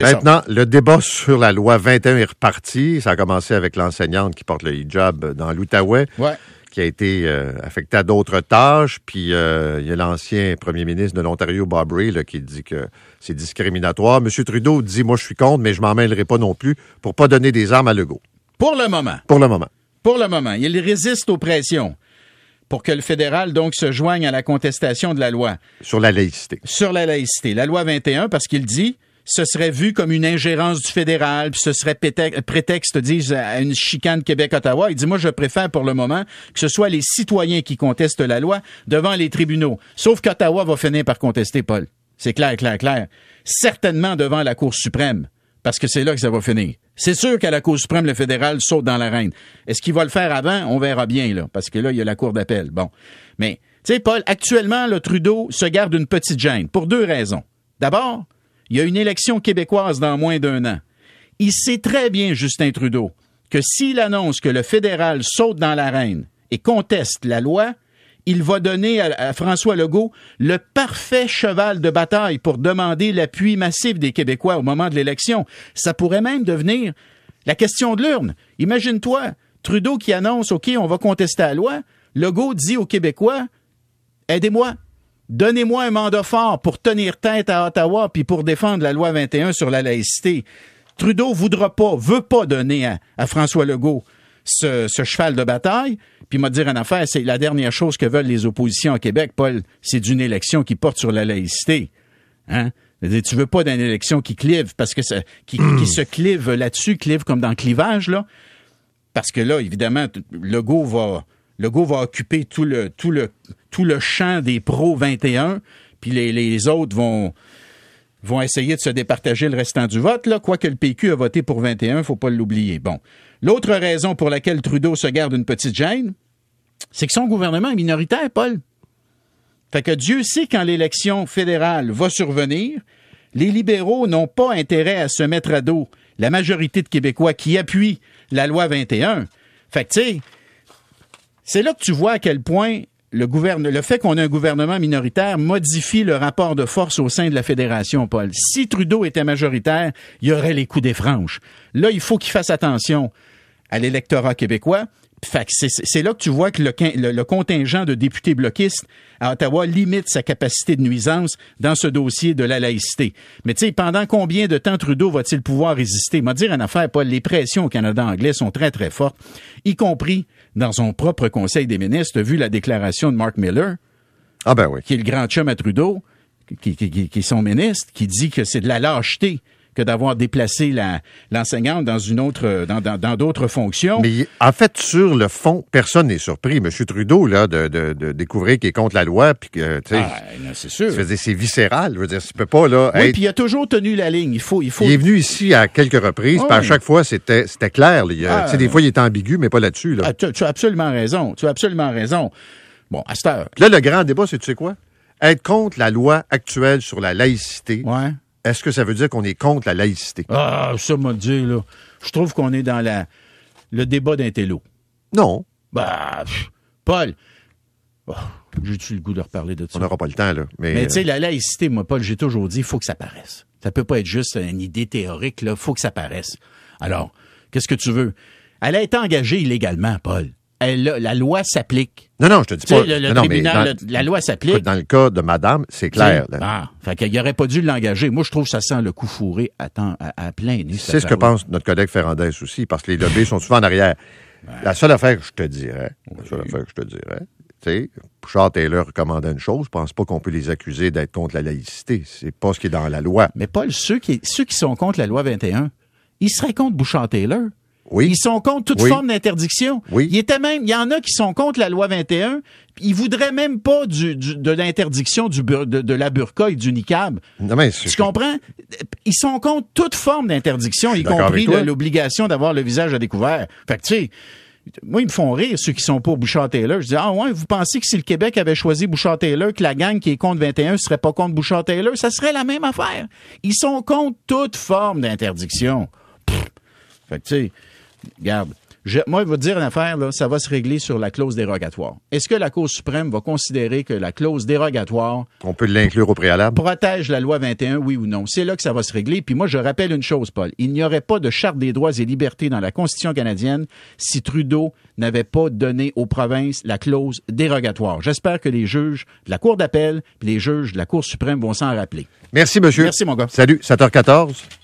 Maintenant, le débat sur la loi 21 est reparti. Ça a commencé avec l'enseignante qui porte le hijab dans l'Outaouais. qui a été euh, affectée à d'autres tâches. Puis euh, il y a l'ancien premier ministre de l'Ontario, Bob Ray, qui dit que c'est discriminatoire. M. Trudeau dit, moi je suis contre, mais je m'en mêlerai pas non plus pour pas donner des armes à Legault. Pour le moment. Pour le moment. Pour le moment. Il résiste aux pressions pour que le fédéral, donc, se joigne à la contestation de la loi. Sur la laïcité. Sur la laïcité. La loi 21, parce qu'il dit ce serait vu comme une ingérence du fédéral, puis ce serait prétexte, disent, à une chicane Québec-Ottawa. Il dit, moi, je préfère pour le moment que ce soit les citoyens qui contestent la loi devant les tribunaux. Sauf qu'Ottawa va finir par contester, Paul. C'est clair, clair, clair. Certainement devant la Cour suprême, parce que c'est là que ça va finir. C'est sûr qu'à la Cour suprême, le fédéral saute dans l'arène. Est-ce qu'il va le faire avant? On verra bien, là, parce que là, il y a la Cour d'appel. Bon. Mais, tu sais, Paul, actuellement, le Trudeau se garde une petite gêne, pour deux raisons. D'abord, il y a une élection québécoise dans moins d'un an. Il sait très bien, Justin Trudeau, que s'il annonce que le fédéral saute dans l'arène et conteste la loi, il va donner à, François Legault le parfait cheval de bataille pour demander l'appui massif des Québécois au moment de l'élection. Ça pourrait même devenir la question de l'urne. Imagine-toi, Trudeau qui annonce, OK, on va contester la loi, Legault dit aux Québécois, aidez-moi, Donnez-moi un mandat fort pour tenir tête à Ottawa puis pour défendre la loi 21 sur la laïcité. Trudeau voudra pas, veut pas donner à, François Legault ce, cheval de bataille. Puis m'a dire en affaire, c'est la dernière chose que veulent les oppositions au Québec, Paul, c'est d'une élection qui porte sur la laïcité. Hein? Tu veux pas d'une élection qui clive, parce que qui, hmm. se clive là-dessus, clive comme dans le clivage, là. Parce que là, évidemment, Legault va, Legault va occuper tout le, tout le, tout le champ des pros 21, puis les, autres vont, vont essayer de se départager le restant du vote. Là. Quoique le PQ a voté pour 21, faut pas l'oublier. Bon. L'autre raison pour laquelle Trudeau se garde une petite gêne, c'est que son gouvernement est minoritaire, Paul. Fait que Dieu sait quand l'élection fédérale va survenir, les libéraux n'ont pas intérêt à se mettre à dos la majorité de Québécois qui appuient la loi 21. Fait que, tu sais, c'est là que tu vois à quel point le, le fait qu'on ait un gouvernement minoritaire modifie le rapport de force au sein de la fédération, Paul. Si Trudeau était majoritaire, il y aurait les coups des franges. Là, il faut qu'il fasse attention à l'électorat québécois. Fait que c'est là que tu vois que le, le, contingent de députés bloquistes à Ottawa limite sa capacité de nuisance dans ce dossier de la laïcité. Mais tu sais, pendant combien de temps Trudeau va-t-il pouvoir résister? M'a dire en affaire, Paul, les pressions au Canada anglais sont très, très fortes, y compris dans son propre Conseil des ministres, vu la déclaration de Mark Miller, ah ben oui. qui est le grand chum à Trudeau, qui, qui, qui, qui est son ministre, qui dit que c'est de la lâcheté que d'avoir déplacé l'enseignante dans une autre, dans d'autres fonctions. Mais en fait, sur le fond, personne n'est surpris. M. Trudeau, là, de, découvrir qu'il est contre la loi, puis que, tu ah, c'est viscéral. Je veux dire, tu peux pas, là. Oui, puis il a toujours tenu la ligne. Il faut, il faut. est venu ici à quelques reprises, ah à chaque fois, c'était, clair. Ah. des fois, il est ambigu, mais pas là-dessus. tu, as absolument raison. Tu as absolument raison. Bon, à cette heure. Là, le grand débat, c'est tu sais quoi? Être contre la loi actuelle sur la laïcité. Ouais est-ce que ça veut dire qu'on est contre la laïcité? Ah, ça m'a dit, là. Je trouve qu'on est dans le débat d'un Non. Bah, Paul. Oh, j'ai-tu le goût de reparler de ça? On n'aura pas le temps, là. Mais, tu sais, euh, la laïcité, moi, Paul, j'ai toujours dit, il faut que ça paraisse. Ça peut pas être juste une idée théorique, là. faut que ça paraisse. Alors, qu'est-ce que tu veux? Elle a été engagée illégalement, Paul la loi s'applique. Non, non, je te dis pas. tribunal, la loi s'applique. Dans le cas de madame, c'est clair. Là. Ah, fait qu'il n'aurait pas dû l'engager. Moi, je trouve ça sent le coup fourré à, à, plein C'est ce que pense notre collègue Ferrandez aussi, parce que les lobbies sont souvent en arrière. la seule affaire que je te dirais, la seule affaire que je te dirais, tu Bouchard Taylor recommandait une chose, je pense pas qu'on peut les accuser d'être contre la laïcité. C'est pas ce qui est dans la loi. Mais Paul, ceux qui, ceux qui sont contre la loi 21, ils seraient contre Bouchard Taylor. Ils sont contre toute forme d'interdiction. Oui. Il même, il y en a qui sont contre la loi 21. Ils voudraient même pas du, de l'interdiction de, la burqa et du niqab. tu comprends? Ils sont contre toute forme d'interdiction, y compris l'obligation d'avoir le visage à découvert. Fait que tu sais, moi, ils me font rire, ceux qui sont pour Bouchard-Taylor. Je dis, ah ouais, vous pensez que si le Québec avait choisi Bouchard-Taylor, que la gang qui est contre 21 serait pas contre Bouchard-Taylor, ça serait la même affaire. Ils sont contre toute forme d'interdiction. Fait que, tu sais, Garde. moi, je vais dire une affaire, là, ça va se régler sur la clause dérogatoire. Est-ce que la Cour suprême va considérer que la clause dérogatoire. On peut l'inclure au préalable. Protège la loi 21, oui ou non? C'est là que ça va se régler. Puis moi, je rappelle une chose, Paul. Il n'y aurait pas de charte des droits et libertés dans la Constitution canadienne si Trudeau n'avait pas donné aux provinces la clause dérogatoire. J'espère que les juges de la Cour d'appel les juges de la Cour suprême vont s'en rappeler. Merci, monsieur. Merci, mon gars. Salut, 7h14.